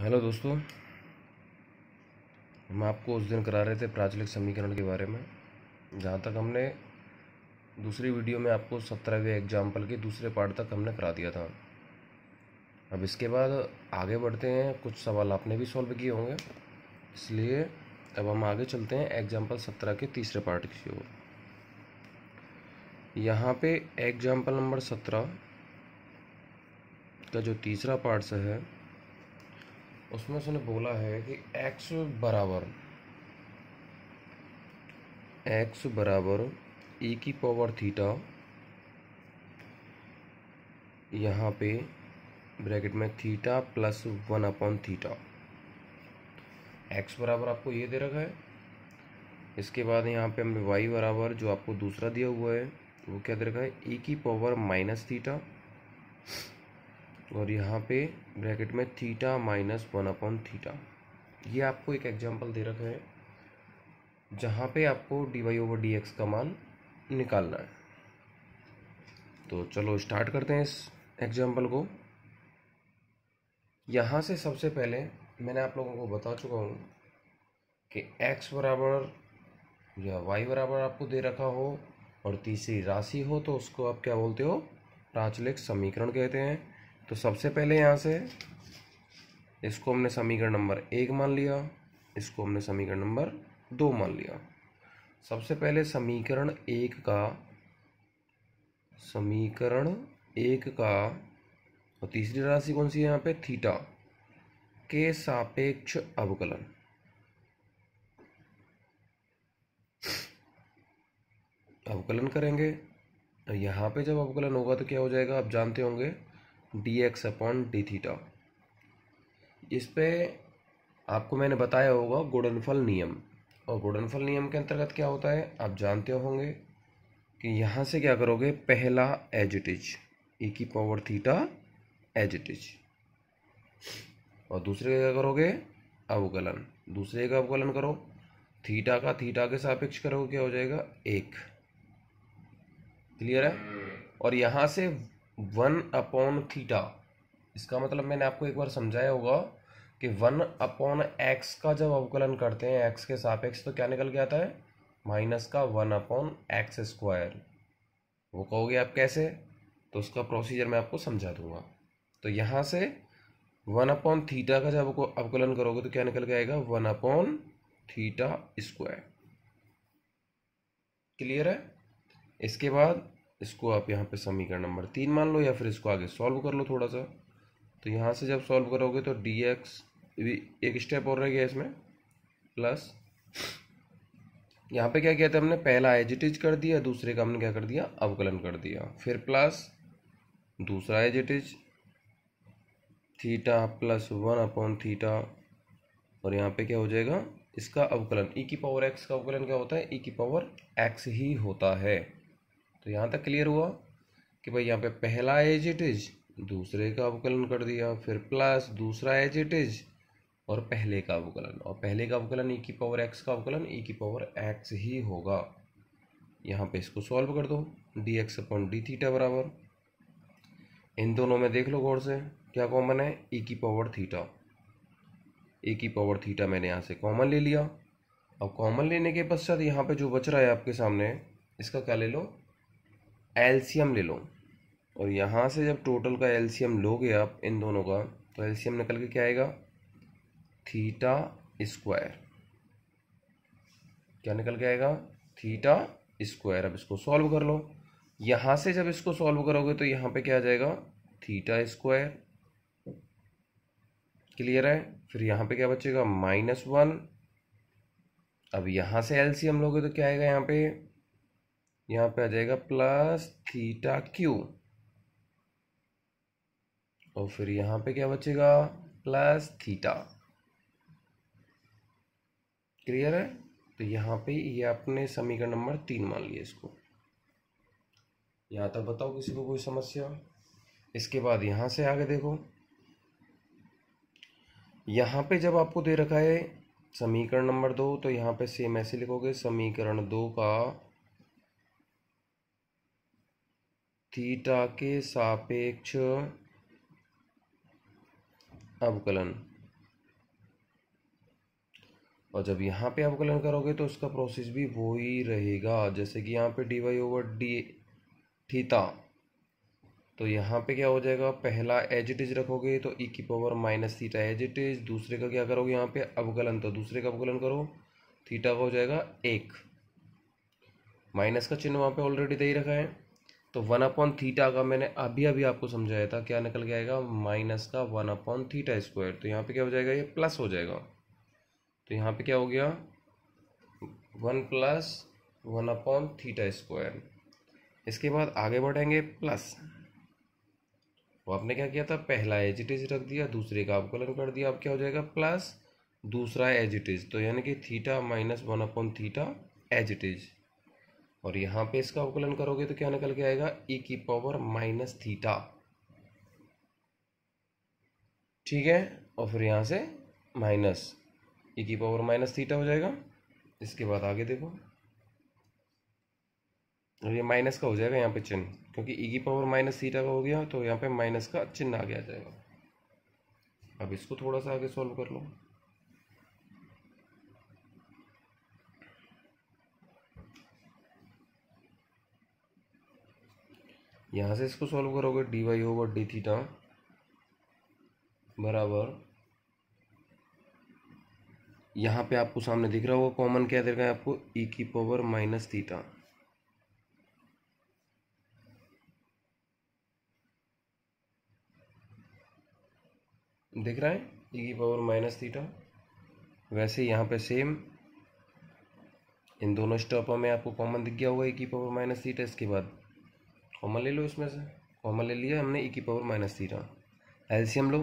hello दोस्तों हम आपको उस दिन करा रहे थे प्राचलिक समीकरण के बारे में जहाँ तक हमने दूसरी वीडियो में आपको सत्रहवें एग्जाम्पल के दूसरे पार्ट तक हमने करा दिया था अब इसके बाद आगे बढ़ते हैं कुछ सवाल आपने भी सॉल्व किए होंगे इसलिए अब हम आगे चलते हैं एग्जाम्पल सत्रह के तीसरे पार्ट की ओर यहाँ पे एग्जाम्पल नंबर सत्रह का जो तीसरा पार्ट है उसमें उसने बोला है कि एक्स बराबर एक्स बराबर ई e की पावर थीटा यहाँ पे ब्रैकेट में theta plus one upon theta x बराबर आपको ये दे रखा है इसके बाद यहाँ पे हमने वाई बराबर जो आपको दूसरा दिया हुआ है वो क्या दे रखा है ई e की पावर माइनस थीटा और यहाँ पे ब्रैकेट में theta minus one upon theta ये आपको एक एग्जांपल दे रखा है जहाँ पे आपको d Y over D x का मान निकालना है तो चलो स्टार्ट करते हैं इस एग्जाम्पल को यहाँ से सबसे पहले मैंने आप लोगों को बता चुका हूँ कि एक्स बराबर या वाई बराबर आपको दे रखा हो और तीसरी राशि हो तो उसको आप क्या बोलते हो प्राचलिक समीकरण कहते हैं तो सबसे पहले यहाँ से इसको हमने समीकरण नंबर एक मान लिया इसको हमने समीकरण नंबर दो मान लिया सबसे पहले समीकरण एक का समीकरण एक का और तीसरी राशि कौन सी है यहाँ पे थीटा के सापेक्ष अवकलन अवकलन करेंगे तो यहाँ पे जब अवकलन होगा तो क्या हो जाएगा आप जानते होंगे d x upon D theta इस पर आपको मैंने बताया होगा गुणनफल नियम और गुणनफल नियम के अंतर्गत क्या होता है आप जानते होंगे कि यहाँ से क्या करोगे पहला एजिटिज ए e की पावर थीटा एजिटिज और दूसरे का क्या करोगे अवगलन दूसरे का अवगलन करो थीटा का थीटा के सापेक्ष करोगे क्या हो जाएगा एक क्लियर है और यहाँ से वन अपॉन थीटा इसका मतलब मैंने आपको एक बार समझाया होगा कि वन अपॉन एक्स का जब अवकलन करते हैं एक्स के सापेक्ष तो क्या निकल के आता है माइनस का वन अपॉन एक्स स्क्वायर वो कहोगे आप कैसे तो उसका प्रोसीजर मैं आपको समझा दूंगा तो यहाँ से वन अपॉन थीटा का जब अवकलन करोगे तो क्या निकल के आएगा one upon theta square clear है इसके बाद इसको आप यहाँ पे समीकरण नंबर तीन मान लो या फिर इसको आगे सॉल्व कर लो थोड़ा सा तो यहाँ से जब सॉल्व करोगे तो डी एक्स एक स्टेप और रह गया इसमें प्लस यहाँ पे क्या किया था हमने पहला एजिटिज कर दिया दूसरे का हमने क्या कर दिया अवकलन कर दिया फिर प्लस दूसरा as it is theta plus one upon theta और यहाँ पे क्या हो जाएगा इसका अवकलन ई e की पावर एक्स का अवकलन क्या होता है ई e की पावर एक्स ही होता है तो यहाँ तक क्लियर हुआ कि भाई यहाँ पे पहला एज इट इज दूसरे का अवकलन कर दिया फिर प्लस दूसरा एज इट इज और पहले का अवकलन और पहले का अवकलन ई e की पावर एक्स का अवकलन ई e की पावर एक्स ही होगा यहाँ पे इसको सॉल्व कर दो d x upon D theta बराबर इन दोनों में देख लो गौर से क्या कॉमन है ई e की पावर थीटा ए की पावर थीटा मैंने यहाँ से कॉमन ले लिया अब कॉमन लेने के पश्चात यहाँ पे जो बच रहा है आपके सामने इसका क्या ले लो एल्सीयम ले लो और यहाँ से जब टोटल का एल्सीयम लोगे आप इन दोनों का तो एल्सीयम निकल के क्या आएगा थीटा स्क्वायर क्या निकल के आएगा थीटा स्क्वायर अब इसको सॉल्व कर लो यहाँ से जब इसको सॉल्व करोगे तो यहाँ पे क्या आ जाएगा थीटा स्क्वायर क्लियर है फिर यहाँ पे क्या बचेगा माइनस वन अब यहाँ से एल्सीयम लोगे तो क्या आएगा यहाँ पे यहाँ पे आ जाएगा प्लस थीटा क्यू और फिर यहाँ पे क्या बचेगा प्लस थीटा क्लियर है तो यहाँ पे ये यह आपने समीकरण नंबर तीन मान लिया इसको यहाँ तक बताओ किसी को कोई समस्या इसके बाद यहाँ से आगे देखो यहाँ पे जब आपको दे रखा है समीकरण नंबर दो तो यहाँ पे सेम ऐसे लिखोगे समीकरण दो का थीटा के सापेक्ष अवकलन और जब यहाँ पे अवकलन करोगे तो उसका प्रोसेस भी वो ही रहेगा जैसे कि यहाँ पे d Y over D theta तो यहाँ पे क्या हो जाएगा पहला एज इट इज रखोगे तो ई e की power minus theta as it is दूसरे का क्या करोगे यहाँ पे अवकलन तो दूसरे का अवकलन करो थीटा का हो जाएगा एक माइनस का चिन्ह वहाँ पे ऑलरेडी दे ही रखा है तो वन अपॉन थीटा का मैंने अभी अभी आपको समझाया था क्या निकल गया माइनस का वन अपॉन थीटा स्क्वायर तो यहाँ पे क्या हो जाएगा ये प्लस हो जाएगा तो यहाँ पे क्या हो गया one plus one upon theta square इसके बाद आगे बढ़ेंगे प्लस वो तो आपने क्या किया था पहला एजिटिज रख दिया दूसरे का अवकलन कर दिया अब क्या हो जाएगा प्लस दूसरा एजिटिज तो यानी कि theta minus one upon theta as it is और यहाँ पे इसका अवकलन करोगे तो क्या निकल के आएगा ई e की पावर माइनस थीटा ठीक है और फिर यहाँ से माइनस ई e की पावर माइनस थीटा हो जाएगा इसके बाद आगे देखो और ये माइनस का हो जाएगा यहाँ पे चिन्ह क्योंकि ई e की पावर माइनस थीटा का हो गया तो यहाँ पे माइनस का चिन्ह आ आ जाएगा अब इसको थोड़ा सा आगे सॉल्व कर लो यहाँ से इसको सॉल्व करोगे d Y over D theta बराबर यहाँ पे आपको सामने दिख रहा होगा कॉमन क्या दिख रहा है आपको ई e की पावर माइनस थीटा दिख रहा है ई e की पावर माइनस थीटा वैसे यहाँ पे सेम इन दोनों स्टॉपों में आपको कॉमन दिख गया होगा ई e की पावर माइनस थीटा इसके बाद कॉमन ले लो इसमें से कॉमन ले लिया हमने ई e की पावर माइनस थीटा एलसीएम लो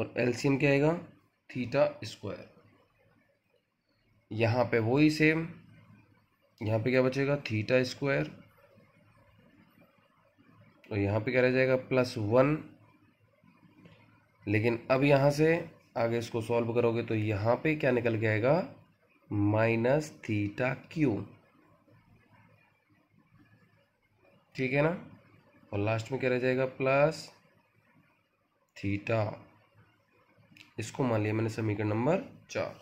और एलसीएम क्या आएगा थीटा स्क्वायर यहाँ पे वही सेम यहाँ पे क्या बचेगा थीटा स्क्वायर और यहाँ पे क्या रह जाएगा प्लस वन लेकिन अब यहाँ से आगे इसको सॉल्व करोगे तो यहाँ पे क्या निकल के आएगा माइनस थीटा क्यू ठीक है ना और लास्ट में क्या रह जाएगा प्लस थीटा इसको मान लिया मैंने समीकरण नंबर चार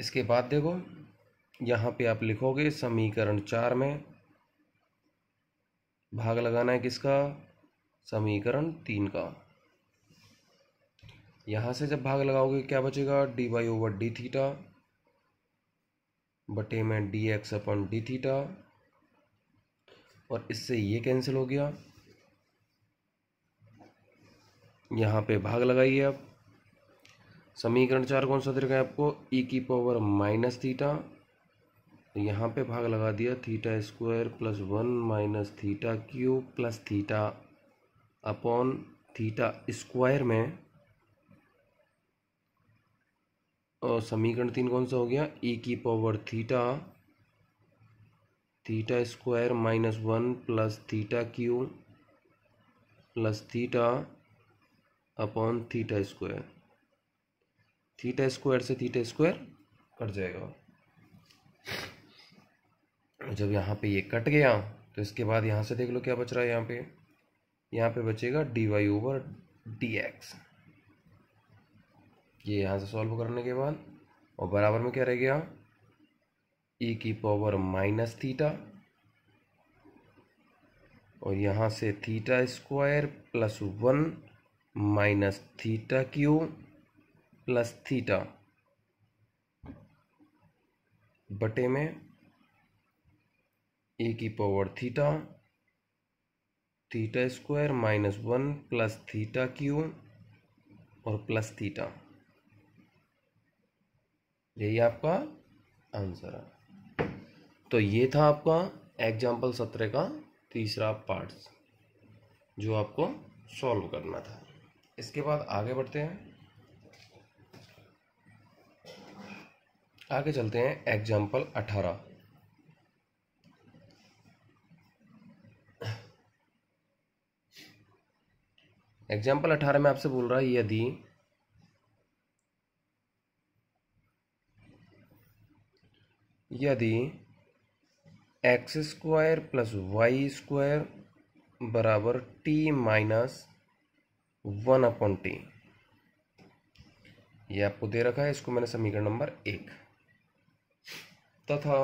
इसके बाद देखो यहाँ पे आप लिखोगे समीकरण चार में भाग लगाना है किसका समीकरण तीन का यहाँ से जब भाग लगाओगे क्या बचेगा D Y over D theta बटे में d x upon d theta और इससे ये कैंसिल हो गया यहाँ पे भाग लगाइए आप समीकरण चार कौन सा दे आपको ई e की पावर माइनस थीटा यहाँ पे भाग लगा दिया theta square plus one minus theta cube plus theta upon theta square में और समीकरण तीन कौन सा हो गया ई e की power theta theta square minus one plus theta cube plus theta upon theta square theta square से थीटा स्क्वायर कट जाएगा जब यहाँ पे ये कट गया तो इसके बाद यहाँ से देख लो क्या बच रहा है यहाँ पे यहाँ पे बचेगा D Y over D x ये यहाँ से सॉल्व करने के बाद और बराबर में क्या रह गया ई की पावर माइनस थीटा और यहाँ से theta square plus one minus theta cube plus theta बटे में ए की power theta theta square minus one plus theta cube और प्लस थीटा यही आपका आंसर है तो ये था आपका एग्जाम्पल सत्रह का तीसरा पार्ट जो आपको सॉल्व करना था इसके बाद आगे बढ़ते हैं आगे चलते हैं एग्जाम्पल अठारह एग्जाम्पल अठारह में आपसे बोल रहा है यदि यदि x square plus Y square बराबर t minus one upon t ये आपको दे रखा है इसको मैंने समीकरण नंबर एक तथा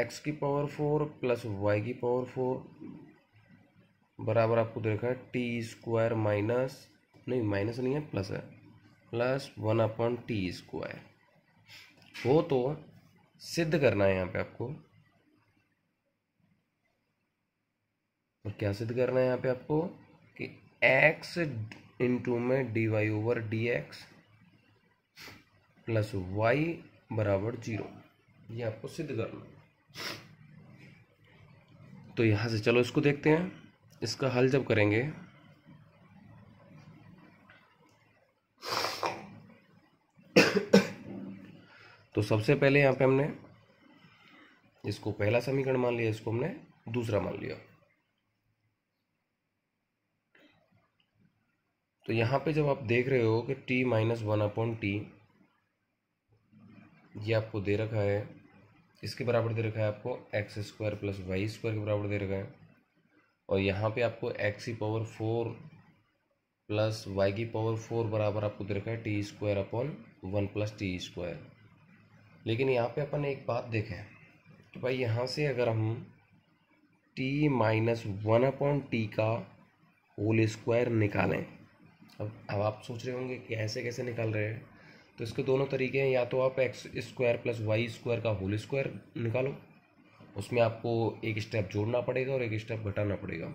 एक्स की पावर फोर प्लस वाई की पावर फोर बराबर आपको दे रखा है टी स्क्वायर माइनस नहीं माइनस नहीं है प्लस है plus one upon T square हो तो सिद्ध करना है यहाँ पे आपको और तो क्या सिद्ध करना है यहाँ पे आपको कि x इंटू में d Y over D x plus Y बराबर जीरो ये आपको सिद्ध करना है तो यहाँ से चलो इसको देखते हैं इसका हल जब करेंगे तो सबसे पहले यहाँ पे हमने इसको पहला समीकरण मान लिया इसको हमने दूसरा मान लिया तो यहाँ पे जब आप देख रहे हो कि t minus one upon t ये आपको दे रखा है इसके बराबर दे रखा है आपको x square plus Y square के बराबर दे रखा है और यहाँ पे आपको एक्स की पावर फोर प्लस वाई की पावर फोर बराबर आपको दे रखा है t square upon one plus t square लेकिन यहाँ पे अपन एक बात देखें कि भाई यहाँ से अगर हम t minus one upon T का होल स्क्वायर निकालें अब अब आप सोच रहे होंगे कि ऐसे कैसे निकाल रहे हैं तो इसके दोनों तरीके हैं या तो आप x square plus Y square का होल स्क्वायर निकालो उसमें आपको एक स्टेप जोड़ना पड़ेगा और एक स्टेप घटाना पड़ेगा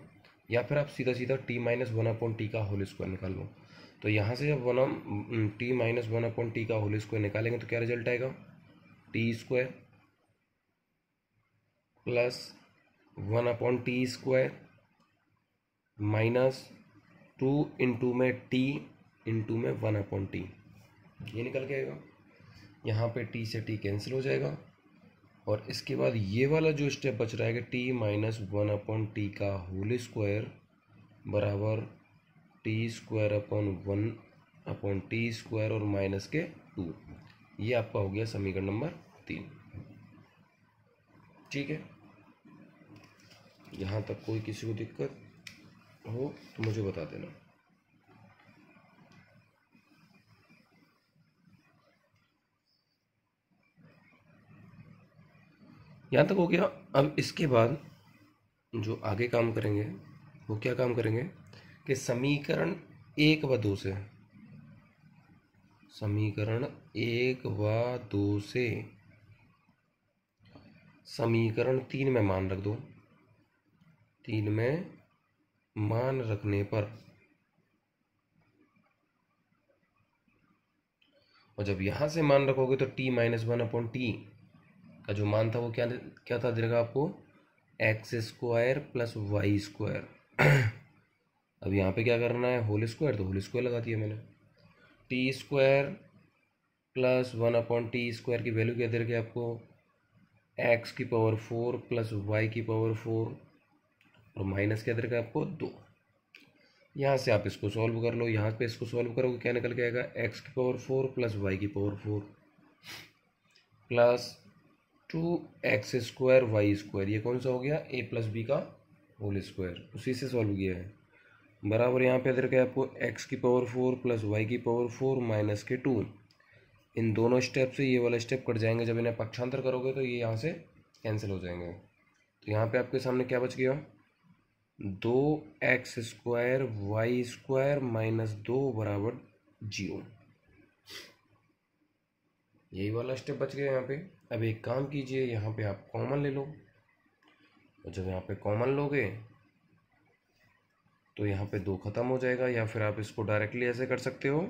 या फिर आप सीधा सीधा t minus one upon T का होल स्क्वायर निकाल लो तो यहाँ से जब one t minus one upon T का होल स्क्वायर निकालेंगे तो क्या रिजल्ट आएगा T square plus one upon T square minus two into में टी इंटू में वन अपॉन टी ये निकल के आएगा यहाँ पे टी से टी कैंसिल हो जाएगा और इसके बाद ये वाला जो स्टेप बच रहा है कि t minus one upon T का होल स्क्वायर बराबर T square upon one upon T square और माइनस के टू ये आपका हो गया समीकरण नंबर तीन ठीक है यहाँ तक कोई किसी को दिक्कत हो तो मुझे बता देना यहाँ तक हो गया अब इसके बाद जो आगे काम करेंगे वो क्या काम करेंगे कि समीकरण एक व दो से समीकरण एक व दो से समीकरण तीन में मान रख दो तीन में मान रखने पर और जब यहां से मान रखोगे तो t minus one upon T का जो मान था वो क्या क्या था देगा आपको x square plus Y square अब यहाँ पे क्या करना है होल स्क्वायर तो होल स्क्वायर लगा दिया मैंने T square plus one upon T square की वैल्यू क्या दे रखी है आपको एक्स की पावर फोर प्लस वाई की पावर फोर और माइनस क्या दे का आपको दो यहाँ से आप इसको सॉल्व कर लो यहाँ पे इसको सॉल्व करोगे क्या निकल के आएगा एक्स की पावर फोर प्लस वाई की power four plus two X square Y square ये कौन सा हो गया ए प्लस बी का होल स्क्वायर उसी से सॉल्व किया है बराबर यहाँ पे दे रखा है आपको एक्स की पावर फोर प्लस वाई की पावर फोर माइनस के टू इन दोनों स्टेप से ये वाला स्टेप कट जाएंगे जब इन्हें पक्षांतर करोगे तो ये यहाँ से कैंसिल हो जाएंगे तो यहाँ पे आपके सामने क्या बच गया दो X square Y square minus दो बराबर जीरो यही वाला स्टेप बच गया यहाँ पे अब एक काम कीजिए यहाँ पे आप कॉमन ले लो और जब यहाँ पे कॉमन लोगे तो यहाँ पे दो ख़त्म हो जाएगा या फिर आप इसको डायरेक्टली ऐसे कर सकते हो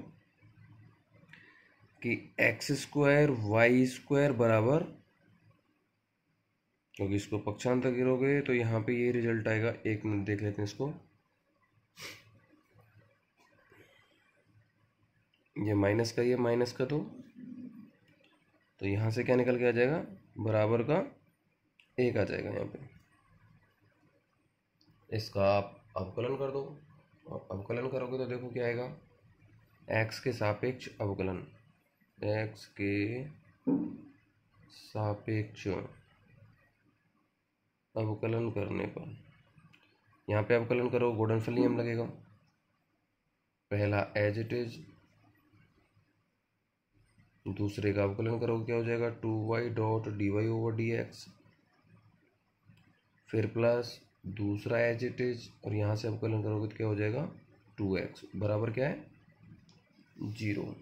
कि एक्स स्क्वायर वाई स्क्वायर बराबर क्योंकि इसको पक्षांतर करोगे तो यहाँ पे ये रिजल्ट आएगा एक मिनट देख लेते हैं इसको ये माइनस का ये माइनस का तो तो यहाँ से क्या निकल के आ जाएगा बराबर का एक आ जाएगा यहाँ पे इसका आप अवकलन कर दो और अवकलन करोगे तो देखो क्या आएगा एक्स के सापेक्ष अवकलन एक्स के सापेक्ष अवकलन करने पर यहाँ पे अवकलन करो गोडनफल नियम लगेगा पहला एज इट इज दूसरे का अवकलन करोगे क्या हो जाएगा two Y dot D Y over D X फिर प्लस दूसरा एज इट इज और यहाँ से अवकलन करोगे तो क्या हो जाएगा टू एक्स बराबर क्या है जीरो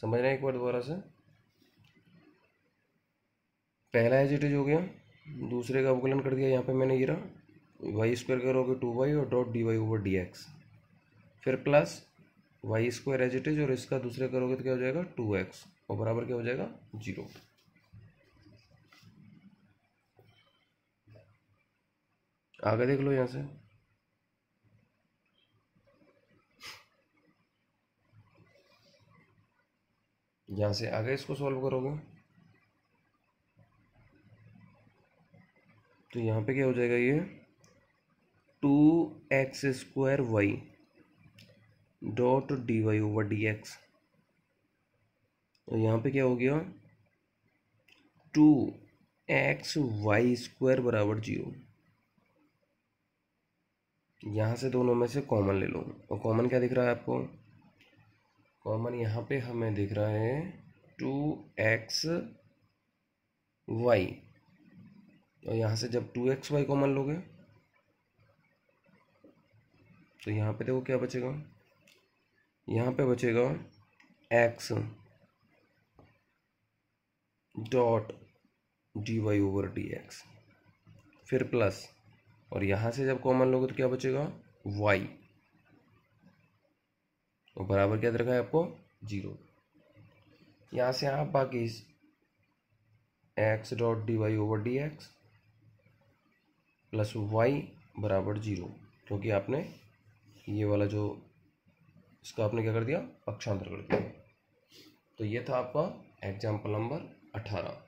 समझ रहे हैं एक बार दोबारा से पहला एजिटेज हो गया दूसरे का अवकलन कर दिया यहाँ पे मैंने गिरा वाई स्क्वायर करोगे टू वाई और dot D Y over D X फिर प्लस वाई स्क्वायर एजिटेज और इसका दूसरे करोगे तो क्या हो जाएगा टू एक्स और बराबर क्या हो जाएगा जीरो आगे देख लो यहाँ से यहाँ से आगे इसको सॉल्व करोगे तो यहाँ पे क्या हो जाएगा ये two X square Y dot D Y over D X और यहाँ पे क्या हो गया टू एक्स वाई स्क्वायर बराबर जीरो यहाँ से दोनों में से कॉमन ले लो और कॉमन क्या दिख रहा है आपको कॉमन यहाँ पे हमें दिख रहा है टू एक्स वाई और तो यहाँ से जब टू एक्स वाई कॉमन लोगे तो यहाँ पे देखो क्या बचेगा यहाँ पे बचेगा X dot D Y over D X फिर प्लस और यहाँ से जब कॉमन लोगे तो क्या बचेगा वाई वो बराबर क्या रखा है आपको जीरो यहाँ से आप बाकी X dot D Y over D x plus Y बराबर जीरो क्योंकि आपने ये वाला जो इसका आपने क्या कर दिया पक्षांतर कर दिया तो ये था आपका एग्जाम्पल नंबर अठारह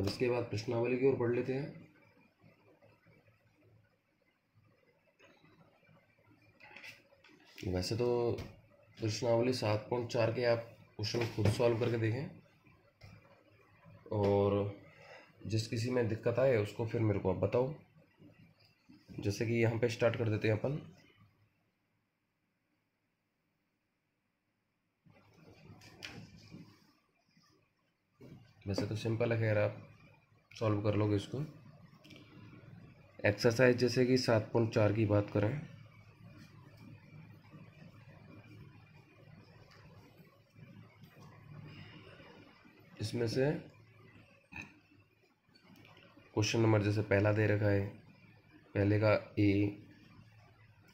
अब इसके बाद प्रश्नावली की ओर पढ़ लेते हैं वैसे तो प्रश्नावली सात पॉइंट चार के आप क्वेश्चन खुद सॉल्व करके देखें और जिस किसी में दिक्कत आए उसको फिर मेरे को आप बताओ जैसे कि यहाँ पे स्टार्ट कर देते हैं अपन वैसे तो सिंपल है खैर आप सॉल्व कर लोगे इसको एक्सरसाइज जैसे कि सात पॉइंट चार की बात करें इसमें से क्वेश्चन नंबर जैसे पहला दे रखा है पहले का ए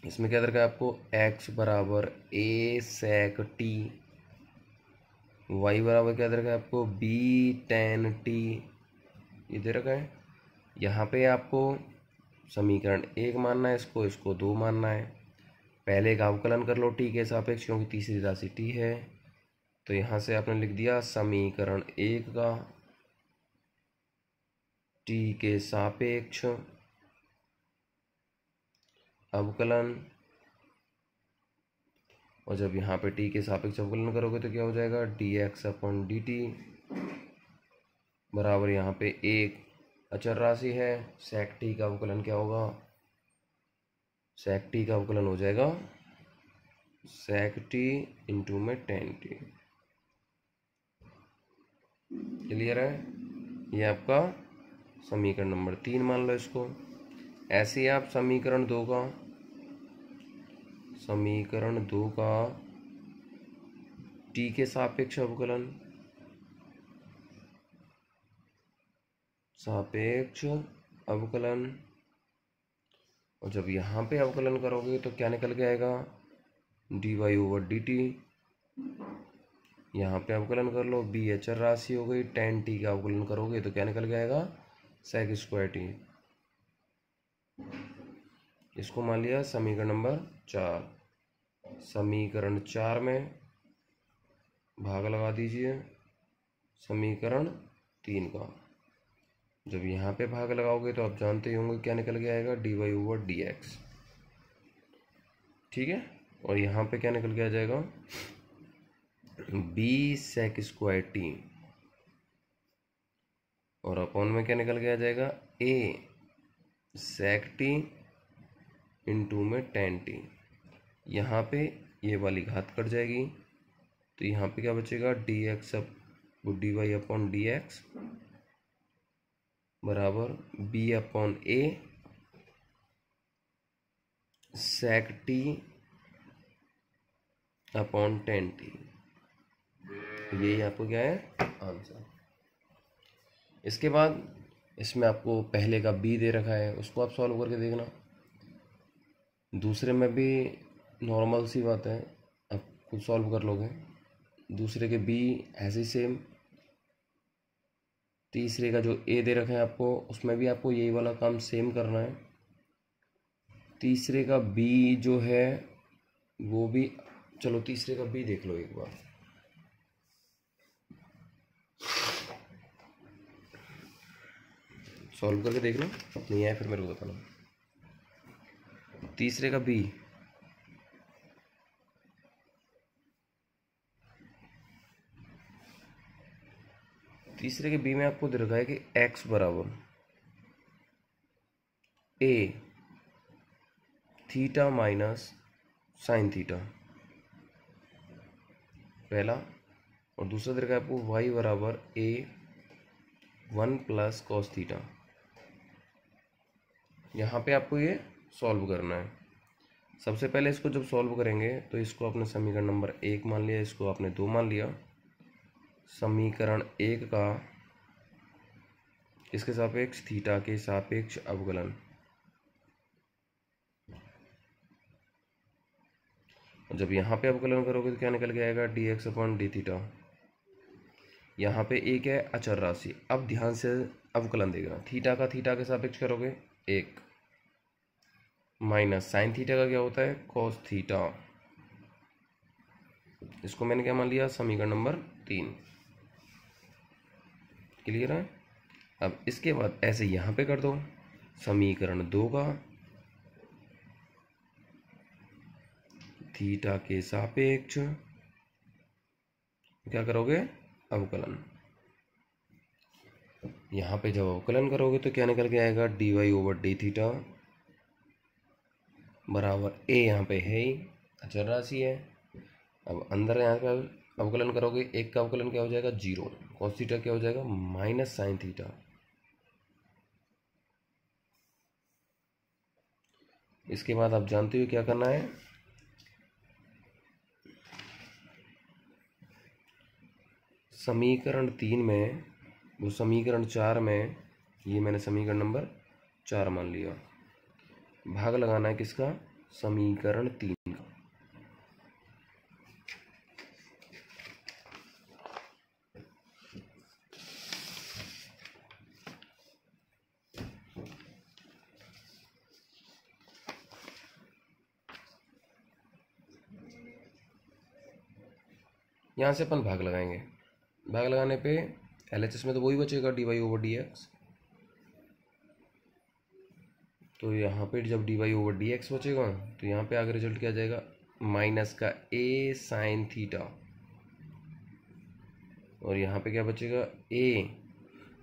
इसमें क्या दे रखा है आपको एक्स बराबर ए सेक टी वाई बराबर क्या दे रखा है आपको बी टेन टी ये दे रखा है यहाँ पे आपको समीकरण एक मानना है इसको इसको दो मानना है पहले का अवकलन कर लो टी के सापेक्ष क्योंकि तीसरी राशि टी है तो यहाँ से आपने लिख दिया समीकरण एक का टी के सापेक्ष अवकलन और जब यहाँ पे टी के सापेक्ष अवकलन करोगे तो क्या हो जाएगा D x upon D T बराबर यहाँ पे एक अचर राशि है सेक टी का अवकलन क्या होगा सेक टी का अवकलन हो जाएगा सेक टी इंटू में टेन टी क्लियर है ये आपका समीकरण नंबर तीन मान लो इसको ऐसे आप समीकरण दो का समीकरण दो का टी के सापेक्ष अवकलन सापेक्ष अवकलन और जब यहाँ पे अवकलन करोगे तो क्या निकल के आएगा D Y over D T यहाँ पे अवकलन कर लो बी अचर राशि हो गई टेन टी का अवकलन करोगे तो क्या निकल जाएगा सेक स्क्वायर टी इसको मान लिया समीकरण नंबर चार समीकरण चार में भाग लगा दीजिए समीकरण तीन का जब यहाँ पे भाग लगाओगे तो आप जानते ही होंगे क्या निकल के आएगा D Y over D X ठीक है और यहाँ पे क्या निकल के आ जाएगा बी सेक स्क्वायर टी और अपॉन में क्या निकल के आ जाएगा ए सेक टी इंटू में टेन टी यहाँ पे ये वाली घात कट जाएगी तो यहाँ पे क्या बचेगा D X up D Y upon D X बराबर B upon A sec T upon tan T तो यही आपको क्या है आंसर इसके बाद इसमें आपको पहले का बी दे रखा है उसको आप सॉल्व करके देखना दूसरे में भी नॉर्मल सी बात है आप खुद सॉल्व कर लोगे दूसरे के बी ऐसे सेम तीसरे का जो ए दे रखा है आपको उसमें भी आपको यही वाला काम सेम करना है तीसरे का बी जो है वो भी चलो तीसरे का बी देख लो एक बार सॉल्व करके देख लो नहीं आया फिर मेरे को बताना तीसरे का बी तीसरे के बी में आपको दे रखा है कि एक्स बराबर A theta minus sine theta पहला और दूसरा दे रखा है आपको वाई बराबर A one plus cos theta यहाँ पे आपको ये सॉल्व करना है सबसे पहले इसको जब सॉल्व करेंगे तो इसको आपने समीकरण नंबर एक मान लिया इसको आपने दो मान लिया समीकरण एक का इसके सापेक्ष थीटा के सापेक्ष अवगलन जब यहाँ पे अवकलन करोगे तो क्या निकल के आएगा D x upon D theta यहाँ पे एक है अचर राशि अब ध्यान से अवकलन देखना थीटा का थीटा के सापेक्ष करोगे एक माइनस साइन थीटा का क्या होता है कॉस थीटा इसको मैंने क्या मान लिया समीकरण नंबर तीन क्लियर है अब इसके बाद ऐसे यहां पे कर दो समीकरण दो का थीटा के सापेक्ष क्या करोगे अवकलन यहाँ पे जब अवकलन करोगे तो क्या निकल के आएगा D Y over D theta बराबर ए यहाँ पे है ही अचर राशि है अब अंदर यहाँ पे अवकलन करोगे एक का अवकलन क्या हो जाएगा जीरो कॉस थीटा क्या हो जाएगा माइनस साइन थीटा इसके बाद आप जानते हो क्या करना है समीकरण तीन में वो समीकरण चार में ये मैंने समीकरण नंबर चार मान लिया भाग लगाना है किसका समीकरण तीन का यहां से अपन भाग लगाएंगे भाग लगाने पे एल एच एस में तो वही बचेगा D Y over D X तो यहाँ पे जब D Y over D X बचेगा तो यहाँ पे आगे रिजल्ट क्या जाएगा माइनस का ए साइन थीटा और यहाँ पे क्या बचेगा A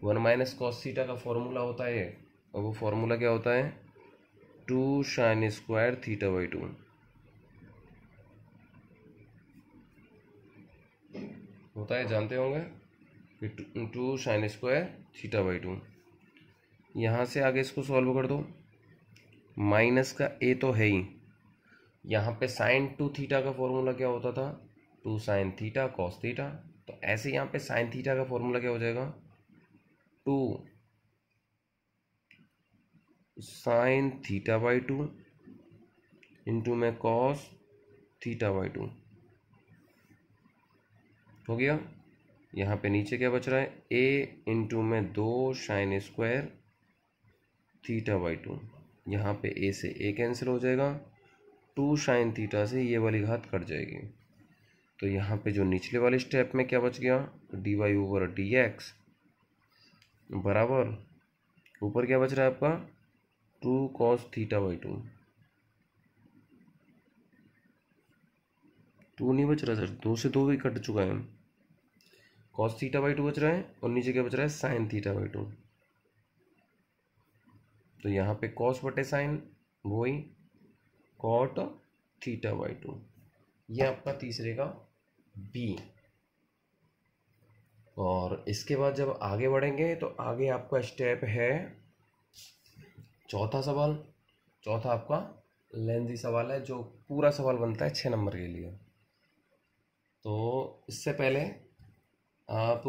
one minus cos theta का फॉर्मूला होता है और वो फॉर्मूला क्या होता है two sine square theta by two होता है जानते होंगे two sine square theta by two यहाँ से आगे इसको सॉल्व कर दो माइनस का ए तो है ही यहाँ पे साइन टू थीटा का फॉर्मूला क्या होता था two sine theta cos theta तो ऐसे यहाँ पे साइन थीटा का फॉर्मूला क्या हो जाएगा two sine theta by two into में कॉस थीटा बाई टू हो गया यहाँ पे नीचे क्या बच रहा है ए इंटू में दो sine square theta by two यहाँ पे ए से ए कैंसिल हो जाएगा टू शाइन थीटा से ये वाली घात कट जाएगी तो यहाँ पे जो निचले वाले स्टेप में क्या बच गया D Y over D X बराबर ऊपर क्या बच रहा है आपका two cos theta by two two नहीं बच रहा सर दो से दो भी कट चुका है कॉस थीटा बाई टू बच रहा है और नीचे क्या बच रहा है साइन थीटा बाई टू तो यहाँ पे कॉस बटे साइन ही कॉट थीटा बाई टू ये आपका तीसरे का बी और इसके बाद जब आगे बढ़ेंगे तो आगे आपका स्टेप है चौथा सवाल चौथा आपका लेंथी सवाल है जो पूरा सवाल बनता है छः नंबर के लिए तो इससे पहले आप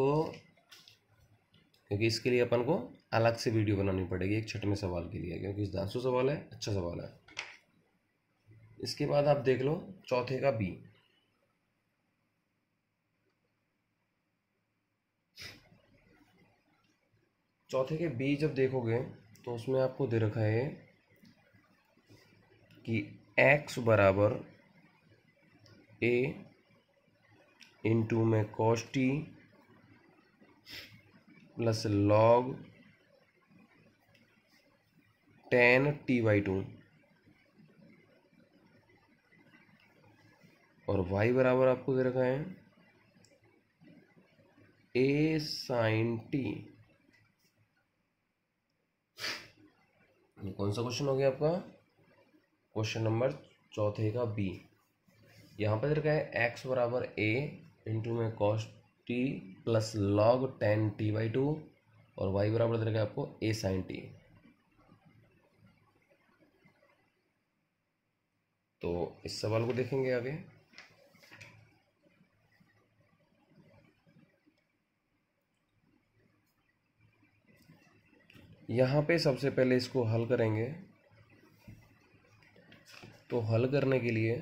क्योंकि इसके लिए अपन को अलग से वीडियो बनानी पड़ेगी एक में सवाल के लिए क्योंकि दासू सवाल है अच्छा सवाल है इसके बाद आप देख लो चौथे का बी चौथे के बी जब देखोगे तो उसमें आपको दे रखा है कि एक्स बराबर ए इंटू में cos T plus log tan T by two और वाई बराबर आपको दे रखा है ए साइन टी कौन सा क्वेश्चन हो गया आपका क्वेश्चन नंबर चौथे का बी यहाँ पर दे रखा है एक्स बराबर ए इंटू में cos T plus log tan T by two और वाई बराबर दे रखा है आपको ए साइन टी तो इस सवाल को देखेंगे आगे यहां पे सबसे पहले इसको हल करेंगे तो हल करने के लिए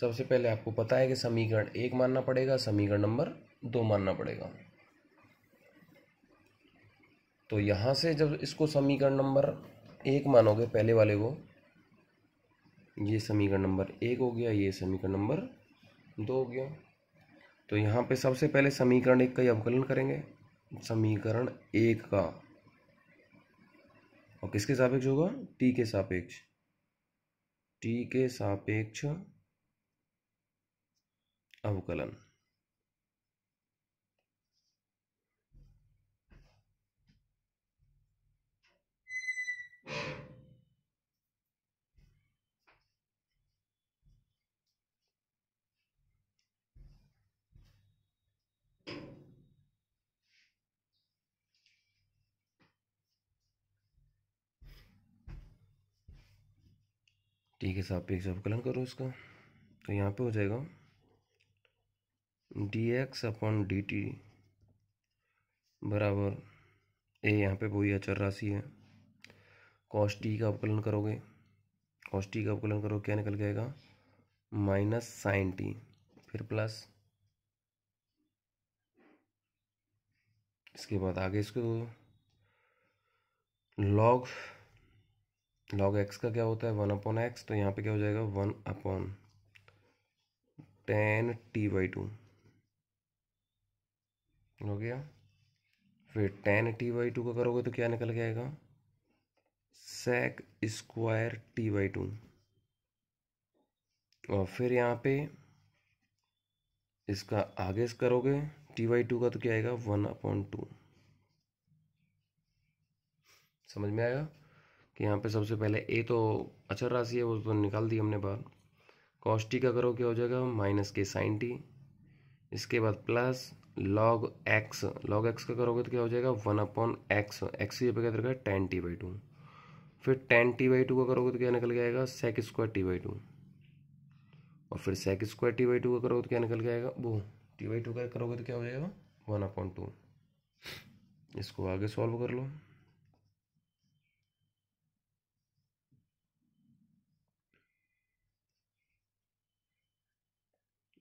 सबसे पहले आपको पता है कि समीकरण एक मानना पड़ेगा समीकरण नंबर दो मानना पड़ेगा तो यहां से जब इसको समीकरण नंबर एक मानोगे पहले वाले को ये समीकरण नंबर एक हो गया ये समीकरण नंबर दो हो गया तो यहाँ पे सबसे पहले समीकरण एक का ही अवकलन करेंगे समीकरण एक का और किसके सापेक्ष होगा टी के सापेक्ष टी के सापेक्ष अवकलन टी के सापेक्ष अवकलन करो इसका तो यहाँ पे हो जाएगा D x upon D T बराबर ए यहाँ पे वही अचर राशि है कॉस टी का अवकलन करोगे कॉस टी का अवकलन करो क्या निकल जाएगा माइनस साइन टी फिर प्लस इसके बाद आगे इसको लॉग लॉग एक्स का क्या होता है वन अपॉन एक्स तो यहाँ पे क्या हो जाएगा one upon tan T by two हो गया फिर टेन टी बाई टू का करोगे तो क्या निकल के आएगा sec square T by two और फिर यहाँ पे इसका आगे इस करोगे टी बाई टू का तो क्या आएगा वन अपॉन टू समझ में आएगा कि यहाँ पे सबसे पहले ए तो अचर अच्छा राशि है वो तो निकाल दी हमने बाहर कॉस टी का करो क्या हो जाएगा माइनस के साइन टी इसके बाद plus log X log X का करोगे तो क्या हो जाएगा वन अपॉन एक्स एक्स ये पे क्या है टेन टी बाई टू फिर टेन टी बाई टू का करोगे तो क्या निकल के आएगा sec square T by two और फिर sec square T by two का करोगे तो क्या निकल के आएगा वो टी बाई टू का करोगे तो क्या हो जाएगा वन अपॉन टू इसको आगे सॉल्व कर लो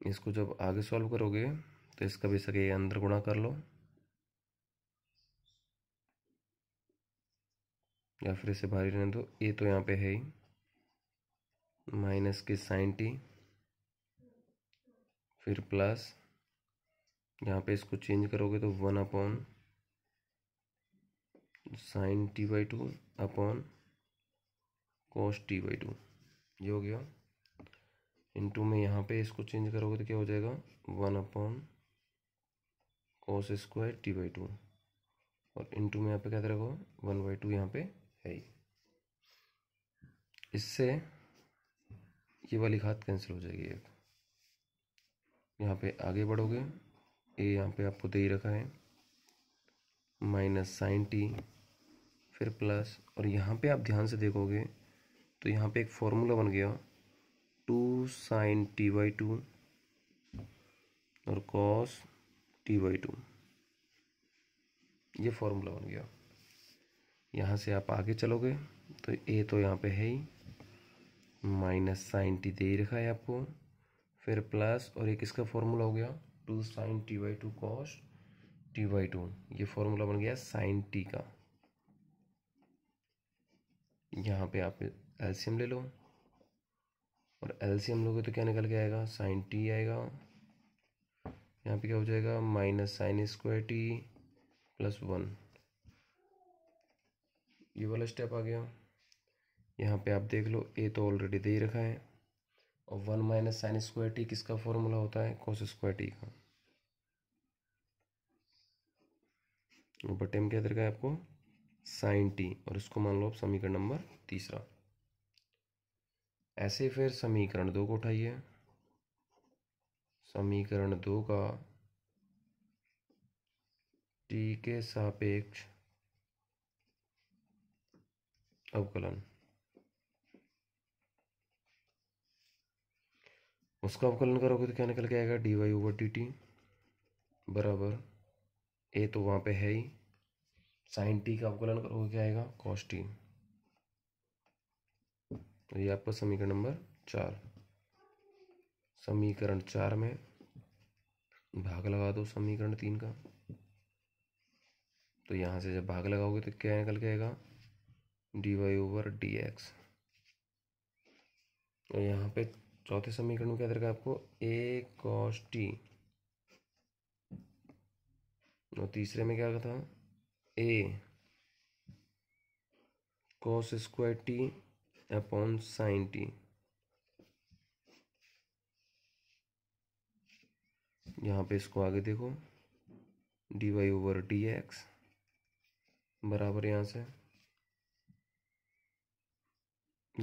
इसको जब आगे सॉल्व करोगे तो इसका भी सके अंदर गुणा कर लो या फिर इसे भारी रहने दो ये तो यहाँ पे है ही माइनस के साइन टी फिर प्लस यहाँ पे इसको चेंज करोगे तो one upon sine T by two upon cos T by two ये हो गया इंटू में यहाँ पे इसको चेंज करोगे तो क्या हो जाएगा one upon cos square T by two और इंटू में यहाँ पे क्या रखो वन बाई टू यहाँ पे है ही इससे ये वाली खाद कैंसिल हो जाएगी एक यहाँ पे आगे बढ़ोगे ए यहाँ पे आपको दे ही रखा है माइनस साइन टी फिर प्लस और यहाँ पे आप ध्यान से देखोगे तो यहाँ पे एक फॉर्मूला बन गया two sine T by two और कॉस टी बाई टू ये फॉर्मूला बन गया यहाँ से आप आगे चलोगे तो ए तो यहाँ पे है ही माइनस साइन टी दे ही रखा है आपको फिर प्लस और एक इसका फॉर्मूला हो गया two sine T by two cos T by two ये फॉर्मूला बन गया साइन टी का यहाँ पे आप एल्सियम ले लो और एल सी हम लोग तो क्या निकल के आएगा साइन टी आएगा यहाँ पे क्या हो जाएगा minus sine square T plus one ये वाला स्टेप आ गया यहाँ पे आप देख लो ए तो ऑलरेडी दे ही रखा है और one minus sine square T किसका फॉर्मूला होता है कॉस स्क्वायर टी का बटे में क्या दे रखा है आपको साइन टी और इसको मान लो आप समीकरण नंबर तीसरा ऐसे फिर समीकरण दो को उठाइए समीकरण दो का टी के सापेक्ष अवकलन उसका अवकलन करोगे तो क्या निकल के आएगा D Y over T T बराबर ए तो वहां पे है ही साइन टी का अवकलन करोगे तो क्या आएगा कॉस टी ये आपका समीकरण नंबर चार समीकरण चार में भाग लगा दो समीकरण तीन का तो यहाँ से जब भाग लगाओगे तो क्या निकल के आएगा D Y over D X और यहाँ पे चौथे समीकरण में क्या देखा आपको ए कॉस टी और तीसरे में क्या था A cos square T upon sine T यहाँ पे इसको आगे देखो D Y over D X बराबर यहाँ से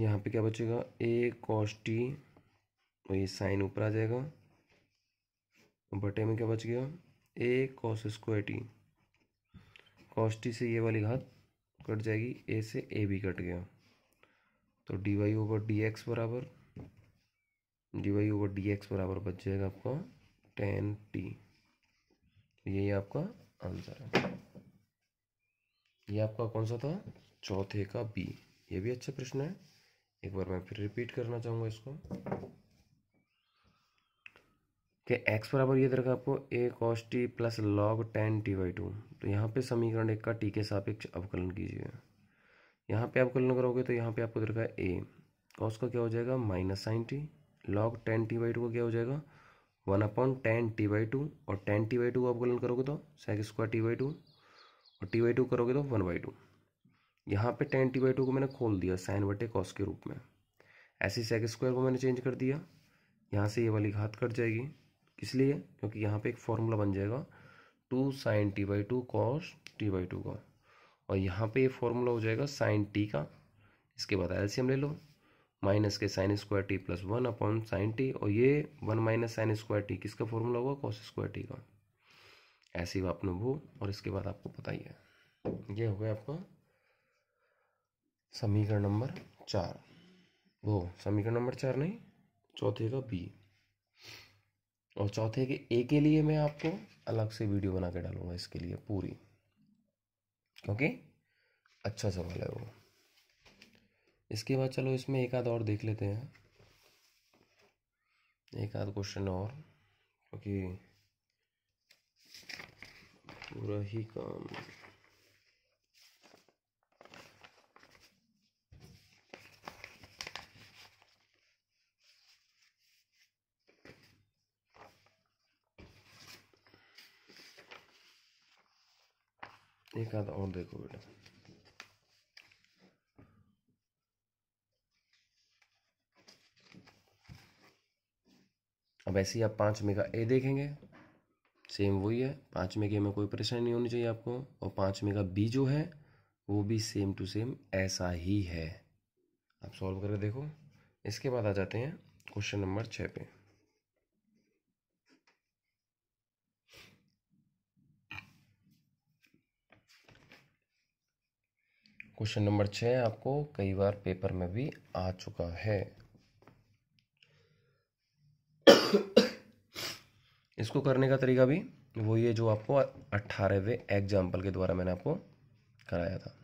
यहाँ पे क्या बचेगा ए कॉस टी और ये साइन ऊपर आ जाएगा बटे में क्या बच गया A cos square T cos T से ये वाली घात कट जाएगी ए से ए भी कट गया तो D Y over D X बराबर D Y over D X बराबर बच जाएगा आपका टेन टी तो यही आपका आंसर है ये आपका कौन सा था चौथे का बी ये भी अच्छा प्रश्न है एक बार मैं फिर रिपीट करना चाहूँगा इसको कि एक्स बराबर ये दरअसल आपको A cos T plus log tan T by two तो यहाँ पे समीकरण एक का टी के सापेक्ष अवकलन कीजिए यहाँ पे आप कलन करोगे तो यहाँ पे आपको है ए कॉस का क्या हो जाएगा minus sine T log tan T by two का क्या हो जाएगा one upon tan T by two और टेन टी बाई टू आप कलन करोगे तो sec square T by two और टी बाई टू करोगे तो वन बाई टू यहाँ पर टेन टी बाई टू को मैंने खोल दिया साइन बटे कॉस के रूप में ऐसे ही सेक स्क्वायर को मैंने चेंज कर दिया यहाँ से ये वाली घात कट जाएगी इसलिए क्योंकि यहाँ पे एक फॉर्मूला बन जाएगा two sine T by two cos T by two का और यहाँ पे ये फॉर्मूला हो जाएगा साइन टी का इसके बाद एलसीएम ले लो माइनस के sine square T plus one upon sine T और ये one minus sine square T किसका फॉर्मूला होगा कॉस स्क्वायर टी का ऐसे ही आपने वो और इसके बाद आपको पता ही है ये हो गया आपका समीकरण नंबर चार वो समीकरण नंबर चार नहीं चौथे का बी और चौथे के ए के लिए मैं आपको अलग से वीडियो बना के डालूंगा इसके लिए पूरी ओके अच्छा सवाल है वो इसके बाद चलो इसमें एक आध और देख लेते हैं एक आध क्वेश्चन और क्योंकि पूरा ही काम एक आध और देखो बेटा अब ऐसे ही आप पाँच मेगा ए देखेंगे सेम वही है पाँच मेगा में कोई परेशानी नहीं होनी चाहिए आपको और पाँच मेगा बी जो है वो भी सेम टू सेम ऐसा ही है आप सॉल्व करके देखो इसके बाद आ जाते हैं क्वेश्चन नंबर छः पे क्वेश्चन नंबर छः आपको कई बार पेपर में भी आ चुका है इसको करने का तरीका भी वो ये जो आपको अट्ठारहवें एग्जाम्पल के द्वारा मैंने आपको कराया था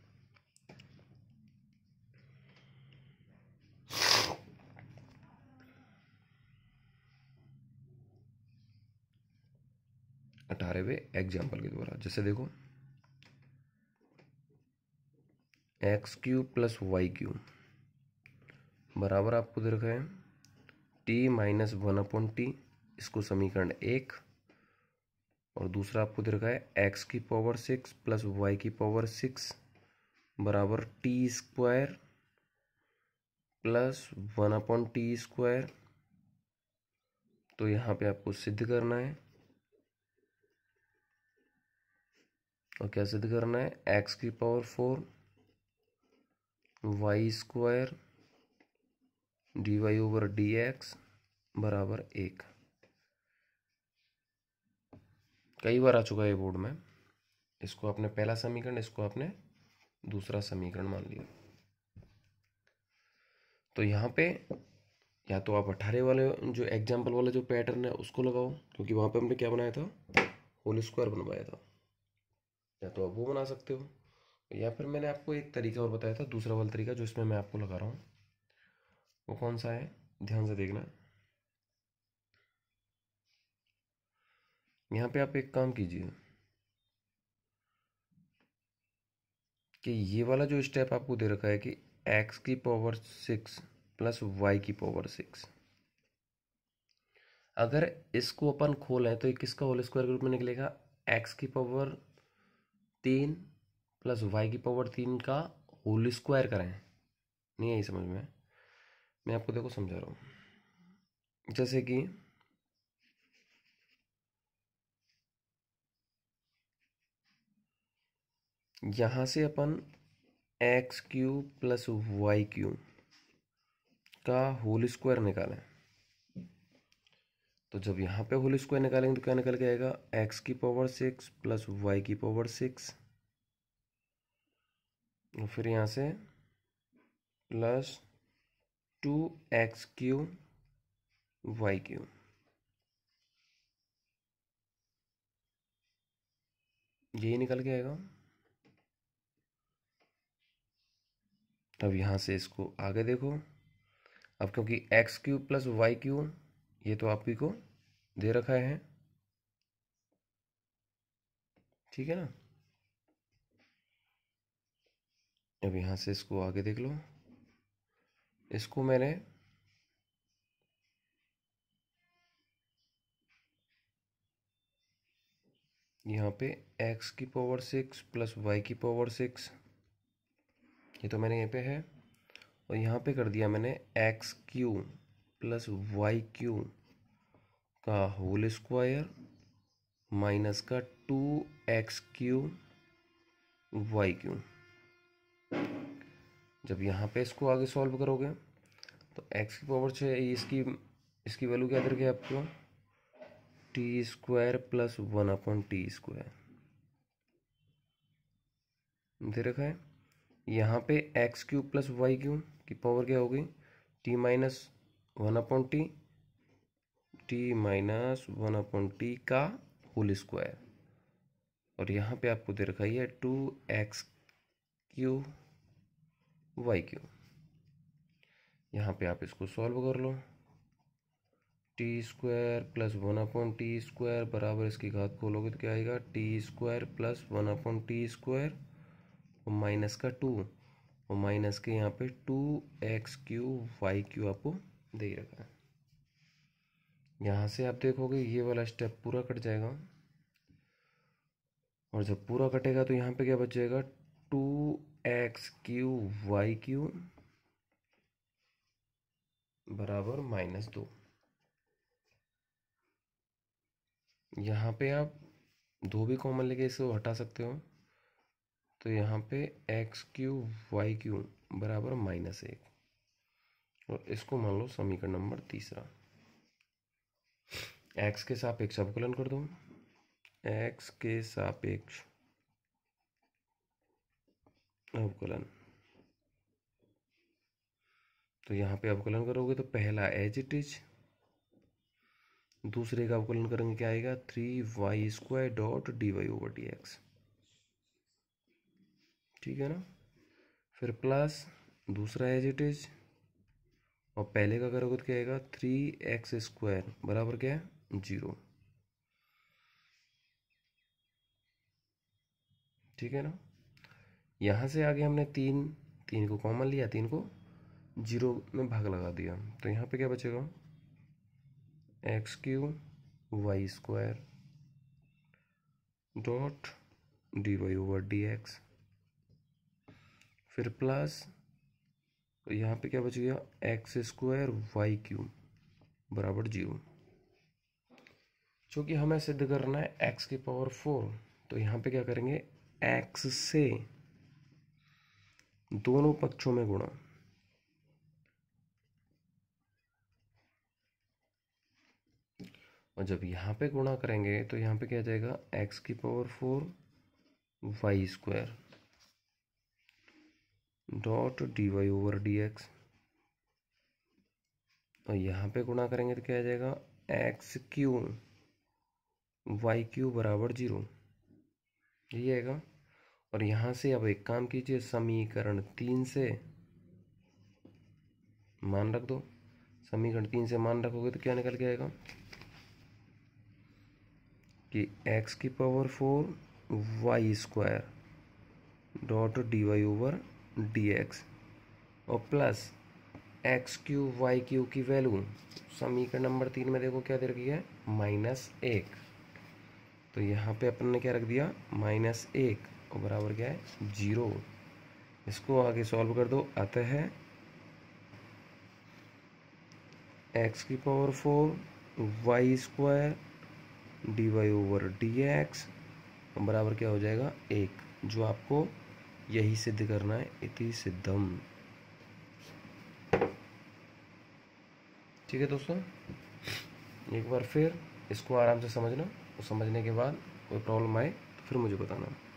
अठारहवें एग्जाम्पल के द्वारा जैसे देखो X cube plus Y cube बराबर आपको दे रखा है T minus one upon T इसको समीकरण एक और दूसरा आपको दे रखा है एक्स की पावर सिक्स प्लस वाई की पावर सिक्स बराबर T square plus one upon T square तो यहाँ पे आपको सिद्ध करना है और क्या सिद्ध करना है एक्स की power four Y square D Y over D X बराबर एक कई बार आ चुका है बोर्ड में इसको आपने पहला समीकरण इसको आपने दूसरा समीकरण मान लिया तो यहाँ पे या तो आप अठारह वाले जो एग्जाम्पल वाला जो पैटर्न है उसको लगाओ क्योंकि वहाँ पे हमने क्या बनाया था होल स्क्वायर बनवाया था या तो आप वो बना सकते हो या फिर मैंने आपको एक तरीका और बताया था दूसरा वाला तरीका जो इसमें मैं आपको लगा रहा हूँ वो कौन सा है ध्यान से देखना यहाँ पे आप एक काम कीजिए कि ये वाला जो स्टेप आपको दे रखा है कि एक्स की पावर सिक्स प्लस वाई की पावर सिक्स अगर इसको अपन खोलें तो ये किसका होल स्क्वायर के रूप में निकलेगा एक्स की पावर तीन प्लस वाई की पावर तीन का होल स्क्वायर करें नहीं आई समझ में मैं आपको देखो समझा रहा हूँ जैसे कि यहाँ से अपन X cube plus Y cube का होल स्क्वायर निकालें तो जब यहाँ पे होल स्क्वायर निकालेंगे तो क्या निकल के आएगा एक्स की पावर सिक्स प्लस वाई की पावर सिक्स फिर यहाँ से plus two X cube Y cube यही निकल के आएगा तब यहाँ से इसको आगे देखो अब क्योंकि X cube plus Y cube ये तो आप ही को दे रखा है ठीक है ना अब यहाँ से इसको आगे देख लो इसको मैंने यहाँ पे x की पावर सिक्स प्लस वाई की पावर सिक्स ये तो मैंने यहाँ पे है और यहाँ पे कर दिया मैंने X cube plus Y cube का होल स्क्वायर माइनस का two X cube Y cube जब यहाँ पे इसको आगे सॉल्व करोगे तो एक्स की पावर छः इसकी इसकी वैल्यू क्या करके आपको T square plus one upon T square दे रखा है यहाँ पे X cube plus Y cube की पावर क्या होगी T minus one upon T T minus one upon T का होल स्क्वायर और यहाँ पे आपको दे रखा है two X cube Y cube यहाँ पे आप इसको सॉल्व कर लो T square plus one upon T square बराबर इसकी घात खोलोगे तो क्या आएगा T square plus one upon T square और माइनस का टू और माइनस के यहाँ पे two X cube Y cube आपको दे रखा है यहाँ से आप देखोगे ये वाला स्टेप पूरा कट जाएगा और जब पूरा कटेगा तो यहाँ पे क्या बच जाएगा two X cube Y cube बराबर माइनस दो यहाँ पे आप दो भी कॉमन लेके इसको हटा सकते हो तो यहाँ पे एक्स क्यू वाई क्यू बराबर माइनस एक और इसको मान लो समीकरण नंबर तीसरा एक्स के सापेक्ष अवकलन कर दो एक्स के सापेक्ष अवकलन तो यहाँ पे अवकलन करोगे तो पहला एज इट इज दूसरे का अवकलन करेंगे क्या आएगा three Y square dot D Y over D X ठीक है ना फिर प्लस दूसरा एज इट इज और पहले का करोगे तो क्या आएगा थ्री एक्स स्क्वायर बराबर क्या है जीरो ठीक है ना यहाँ से आगे हमने तीन तीन को कॉमन लिया तीन को जीरो में भाग लगा दिया तो यहाँ पे क्या बचेगा X cube Y square dot D Y over D X फिर प्लस तो यहाँ पे क्या बच गया एक्स स्क्वायर वाई क्यू बराबर जीरो चूँकि हमें सिद्ध करना है एक्स की पावर फोर तो यहाँ पे क्या करेंगे एक्स से दोनों पक्षों में गुणा और जब यहाँ पे गुणा करेंगे तो यहाँ पे क्या जाएगा एक्स की power four Y square dot D Y over D X और यहाँ पे गुणा करेंगे तो क्या आ जाएगा एक्स क्यू वाई क्यू बराबर जीरो यही आएगा और यहाँ से अब एक काम कीजिए समीकरण तीन से मान रख दो समीकरण तीन से मान रखोगे तो क्या निकल के आएगा कि x की power four Y square dot D Y over D X और plus X cube Y cube की वैल्यू समीकरण नंबर तीन में देखो क्या दे रखी है माइनस एक तो यहाँ पे अपन ने क्या रख दिया माइनस एक और बराबर क्या है जीरो इसको आगे सॉल्व कर दो अतः एक्स की power four Y square D Y over D X बराबर क्या हो जाएगा एक जो आपको यही सिद्ध करना है इति सिद्धम ठीक है दोस्तों एक बार फिर इसको आराम से समझना और समझने के बाद कोई प्रॉब्लम आए तो फिर मुझे बताना